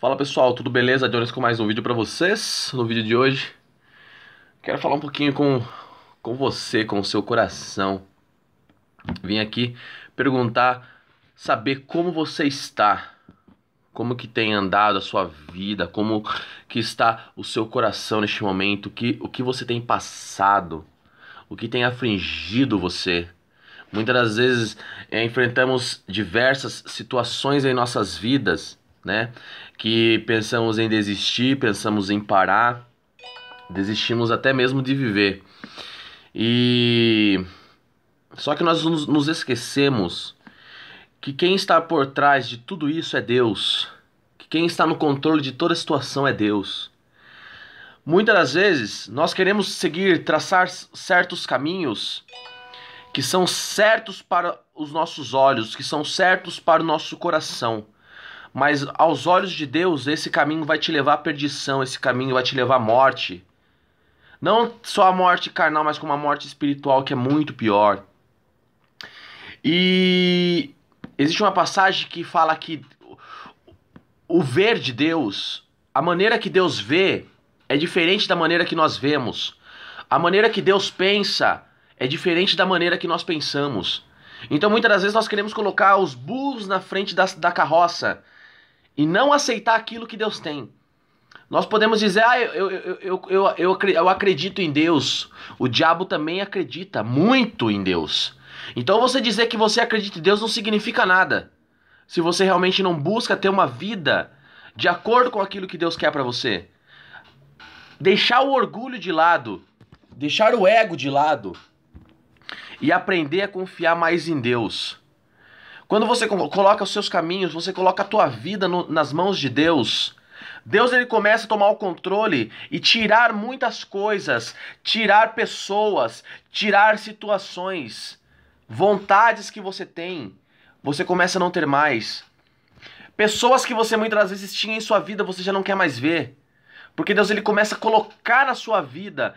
Fala pessoal, tudo beleza? Jones com mais um vídeo pra vocês. No vídeo de hoje, quero falar um pouquinho com, com você, com o seu coração. Vim aqui perguntar, saber como você está. Como que tem andado a sua vida, como que está o seu coração neste momento, que, o que você tem passado, o que tem afligido você. Muitas das vezes é, enfrentamos diversas situações em nossas vidas, né? que pensamos em desistir, pensamos em parar, desistimos até mesmo de viver. E só que nós nos esquecemos que quem está por trás de tudo isso é Deus. Que quem está no controle de toda a situação é Deus. Muitas das vezes nós queremos seguir, traçar certos caminhos que são certos para os nossos olhos, que são certos para o nosso coração. Mas aos olhos de Deus, esse caminho vai te levar à perdição, esse caminho vai te levar à morte. Não só a morte carnal, mas como a morte espiritual, que é muito pior. E existe uma passagem que fala que o ver de Deus, a maneira que Deus vê, é diferente da maneira que nós vemos. A maneira que Deus pensa é diferente da maneira que nós pensamos. Então muitas das vezes nós queremos colocar os burros na frente da, da carroça e não aceitar aquilo que Deus tem. Nós podemos dizer, ah, eu, eu, eu, eu, eu acredito em Deus. O diabo também acredita muito em Deus. Então você dizer que você acredita em Deus não significa nada. Se você realmente não busca ter uma vida de acordo com aquilo que Deus quer para você. Deixar o orgulho de lado, deixar o ego de lado e aprender a confiar mais em Deus. Quando você coloca os seus caminhos, você coloca a tua vida no, nas mãos de Deus. Deus ele começa a tomar o controle e tirar muitas coisas, tirar pessoas, tirar situações, vontades que você tem, você começa a não ter mais. Pessoas que você muitas vezes tinha em sua vida, você já não quer mais ver. Porque Deus ele começa a colocar na sua vida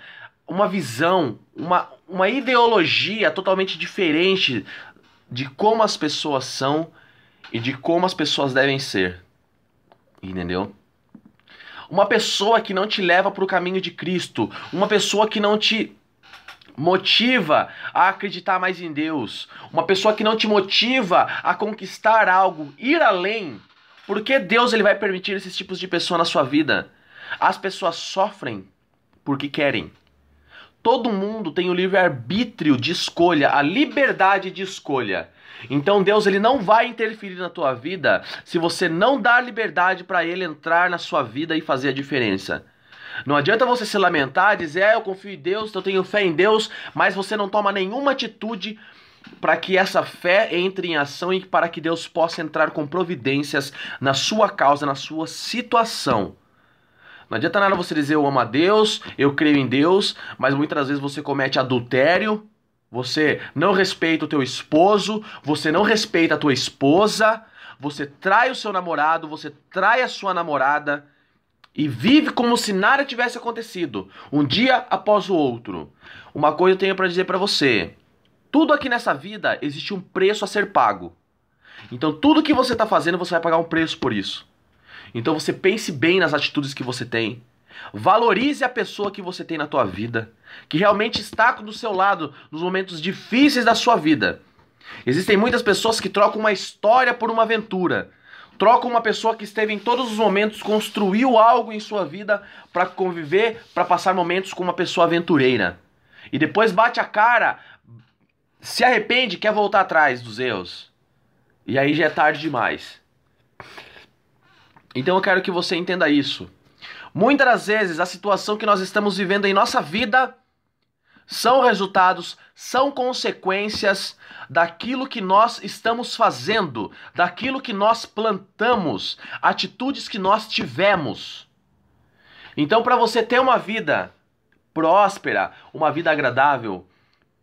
uma visão, uma, uma ideologia totalmente diferente de como as pessoas são e de como as pessoas devem ser. Entendeu? Uma pessoa que não te leva para o caminho de Cristo, uma pessoa que não te motiva a acreditar mais em Deus, uma pessoa que não te motiva a conquistar algo, ir além, porque Deus ele vai permitir esses tipos de pessoa na sua vida. As pessoas sofrem porque querem todo mundo tem o livre-arbítrio de escolha, a liberdade de escolha. Então Deus ele não vai interferir na tua vida se você não dar liberdade para ele entrar na sua vida e fazer a diferença. Não adianta você se lamentar, dizer, ah, eu confio em Deus, eu tenho fé em Deus, mas você não toma nenhuma atitude para que essa fé entre em ação e para que Deus possa entrar com providências na sua causa, na sua situação. Não adianta nada você dizer eu amo a Deus, eu creio em Deus, mas muitas vezes você comete adultério, você não respeita o teu esposo, você não respeita a tua esposa, você trai o seu namorado, você trai a sua namorada e vive como se nada tivesse acontecido, um dia após o outro. Uma coisa eu tenho para dizer para você. Tudo aqui nessa vida existe um preço a ser pago. Então tudo que você tá fazendo, você vai pagar um preço por isso. Então você pense bem nas atitudes que você tem. Valorize a pessoa que você tem na tua vida, que realmente está do seu lado nos momentos difíceis da sua vida. Existem muitas pessoas que trocam uma história por uma aventura. Trocam uma pessoa que esteve em todos os momentos, construiu algo em sua vida para conviver, para passar momentos com uma pessoa aventureira. E depois bate a cara, se arrepende, quer voltar atrás dos erros. E aí já é tarde demais. Então eu quero que você entenda isso. Muitas das vezes a situação que nós estamos vivendo em nossa vida são resultados, são consequências daquilo que nós estamos fazendo, daquilo que nós plantamos, atitudes que nós tivemos. Então, para você ter uma vida próspera, uma vida agradável,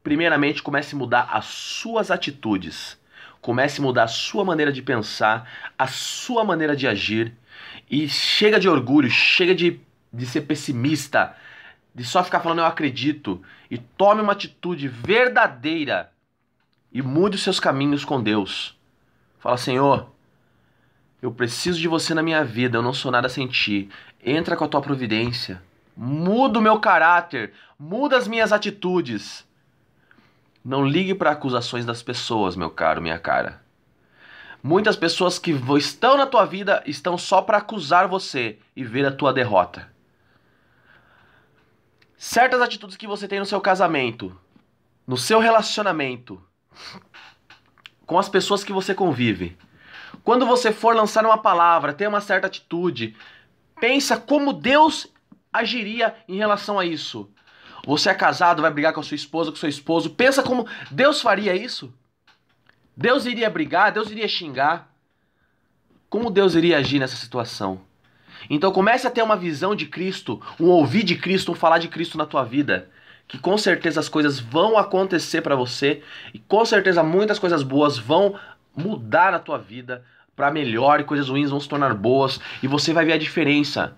primeiramente comece a mudar as suas atitudes. Comece a mudar a sua maneira de pensar, a sua maneira de agir e chega de orgulho, chega de, de ser pessimista, de só ficar falando eu acredito. E tome uma atitude verdadeira e mude os seus caminhos com Deus. Fala, Senhor, eu preciso de você na minha vida, eu não sou nada sem ti. Entra com a tua providência. Muda o meu caráter, muda as minhas atitudes. Não ligue para acusações das pessoas, meu caro, minha cara. Muitas pessoas que estão na tua vida estão só para acusar você e ver a tua derrota. Certas atitudes que você tem no seu casamento, no seu relacionamento, com as pessoas que você convive. Quando você for lançar uma palavra, ter uma certa atitude, pensa como Deus agiria em relação a isso. Você é casado, vai brigar com a sua esposa, com o seu esposo, pensa como Deus faria isso? Deus iria brigar, Deus iria xingar. Como Deus iria agir nessa situação? Então comece a ter uma visão de Cristo, um ouvir de Cristo, um falar de Cristo na tua vida. Que com certeza as coisas vão acontecer para você e com certeza muitas coisas boas vão mudar na tua vida para melhor e coisas ruins vão se tornar boas e você vai ver a diferença.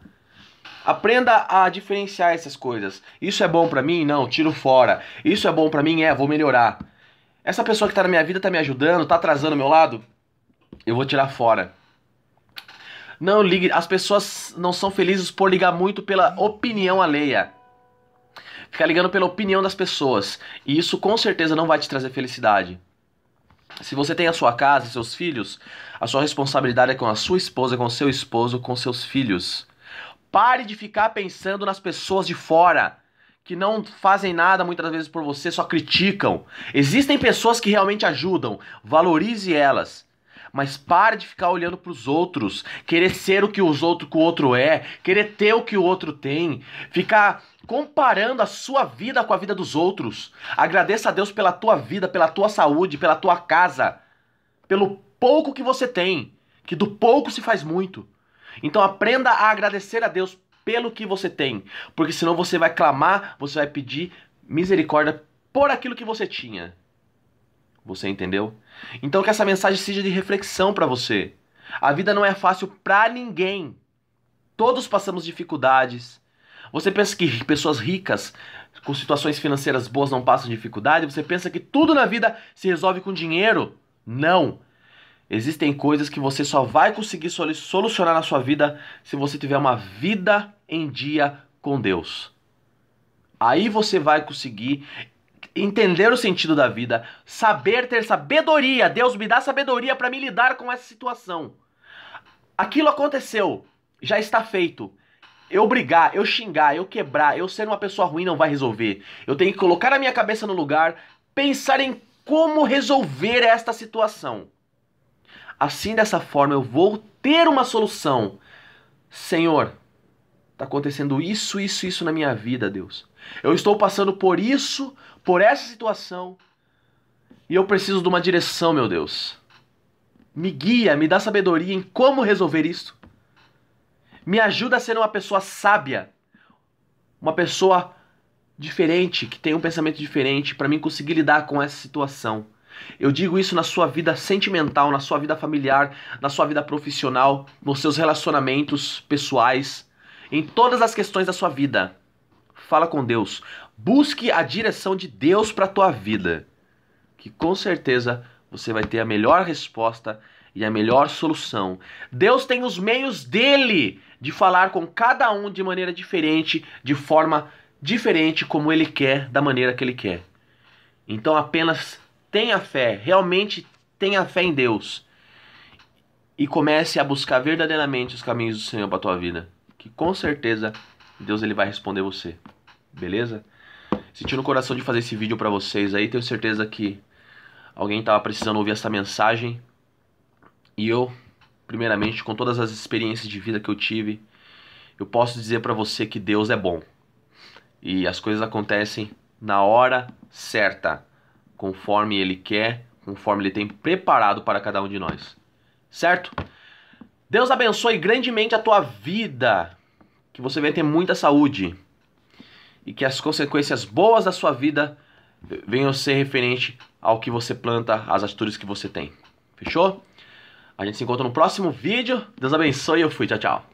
Aprenda a diferenciar essas coisas. Isso é bom para mim? Não, tiro fora. Isso é bom para mim? É, vou melhorar. Essa pessoa que tá na minha vida tá me ajudando, tá atrasando o meu lado? Eu vou tirar fora. Não ligue, as pessoas não são felizes por ligar muito pela opinião alheia. Ficar ligando pela opinião das pessoas. E isso com certeza não vai te trazer felicidade. Se você tem a sua casa, seus filhos, a sua responsabilidade é com a sua esposa, com o seu esposo, com seus filhos. Pare de ficar pensando nas pessoas de fora que não fazem nada muitas vezes por você, só criticam. Existem pessoas que realmente ajudam, valorize elas. Mas pare de ficar olhando para os outros, querer ser o que os outros que o outro é, querer ter o que o outro tem, ficar comparando a sua vida com a vida dos outros. Agradeça a Deus pela tua vida, pela tua saúde, pela tua casa, pelo pouco que você tem, que do pouco se faz muito. Então aprenda a agradecer a Deus pelo que você tem, porque senão você vai clamar, você vai pedir misericórdia por aquilo que você tinha. Você entendeu? Então que essa mensagem seja de reflexão para você. A vida não é fácil para ninguém. Todos passamos dificuldades. Você pensa que pessoas ricas com situações financeiras boas não passam dificuldade? Você pensa que tudo na vida se resolve com dinheiro? Não. Existem coisas que você só vai conseguir solucionar na sua vida se você tiver uma vida em dia com Deus. Aí você vai conseguir entender o sentido da vida, saber ter sabedoria. Deus me dá sabedoria para me lidar com essa situação. Aquilo aconteceu, já está feito. Eu brigar, eu xingar, eu quebrar, eu ser uma pessoa ruim não vai resolver. Eu tenho que colocar a minha cabeça no lugar, pensar em como resolver esta situação. Assim, dessa forma, eu vou ter uma solução. Senhor, está acontecendo isso, isso, isso na minha vida, Deus. Eu estou passando por isso, por essa situação, e eu preciso de uma direção, meu Deus. Me guia, me dá sabedoria em como resolver isso. Me ajuda a ser uma pessoa sábia, uma pessoa diferente, que tem um pensamento diferente, para mim conseguir lidar com essa situação. Eu digo isso na sua vida sentimental, na sua vida familiar, na sua vida profissional, nos seus relacionamentos pessoais, em todas as questões da sua vida. Fala com Deus. Busque a direção de Deus para a tua vida, que com certeza você vai ter a melhor resposta e a melhor solução. Deus tem os meios dele de falar com cada um de maneira diferente, de forma diferente como ele quer, da maneira que ele quer. Então apenas tenha fé, realmente tenha fé em Deus. E comece a buscar verdadeiramente os caminhos do Senhor para a tua vida, que com certeza Deus ele vai responder você. Beleza? Senti no coração de fazer esse vídeo para vocês aí, tenho certeza que alguém estava precisando ouvir essa mensagem. E eu, primeiramente, com todas as experiências de vida que eu tive, eu posso dizer para você que Deus é bom. E as coisas acontecem na hora certa conforme Ele quer, conforme Ele tem preparado para cada um de nós. Certo? Deus abençoe grandemente a tua vida, que você venha ter muita saúde e que as consequências boas da sua vida venham ser referente ao que você planta, às atitudes que você tem. Fechou? A gente se encontra no próximo vídeo. Deus abençoe e eu fui. Tchau, tchau.